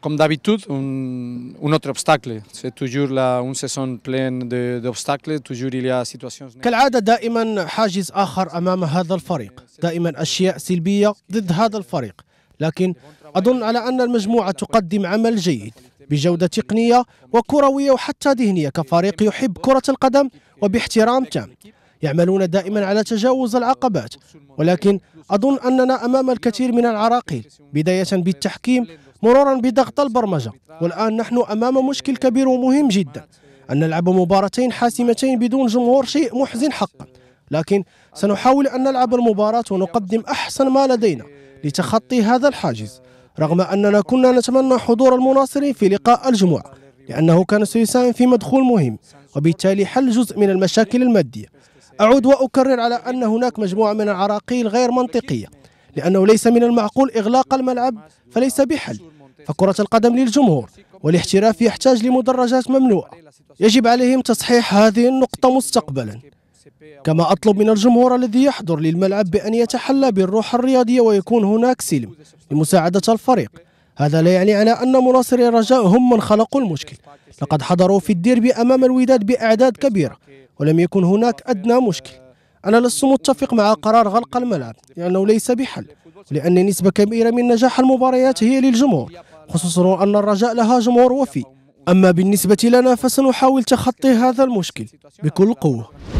com d'habitude, un, un autre obstacle. C'est toujours la, une saison pleine d'obstacles, toujours il y a situations... كالعادة دائما حاجز آخر أمام هذا الفريق دائما أشياء سلبية ضد هذا الفريق لكن أظن على أن المجموعة تقدم عمل جيد بجودة تقنية وكروية وحتى ذهنية كفريق يحب كرة القدم وباحترام تام يعملون دائما على تجاوز العقبات ولكن أظن أننا أمام الكثير من العراقيل بداية بالتحكيم مرورا بضغط البرمجة والآن نحن أمام مشكل كبير ومهم جدا أن نلعب مباراتين حاسمتين بدون جمهور شيء محزن حقا لكن سنحاول أن نلعب المباراة ونقدم أحسن ما لدينا لتخطي هذا الحاجز رغم أننا كنا نتمنى حضور المناصرين في لقاء الجمعة لأنه كان سيساهم في مدخول مهم وبالتالي حل جزء من المشاكل المادية أعود وأكرر على أن هناك مجموعة من العراقيل غير منطقية لأنه ليس من المعقول إغلاق الملعب فليس بحل فكرة القدم للجمهور والاحتراف يحتاج لمدرجات ممنوعة يجب عليهم تصحيح هذه النقطة مستقبلا كما أطلب من الجمهور الذي يحضر للملعب بأن يتحلى بالروح الرياضية ويكون هناك سلم لمساعدة الفريق هذا لا يعني على أن مناصري الرجاء هم من خلقوا المشكل لقد حضروا في الديربي أمام الوداد بأعداد كبيرة ولم يكن هناك أدنى مشكل أنا لست متفق مع قرار غلق الملعب لأنه ليس بحل لأن نسبة كبيرة من نجاح المباريات هي للجمهور خصوصا أن الرجاء لها جمهور وفي أما بالنسبة لنا فسنحاول تخطي هذا المشكل بكل قوة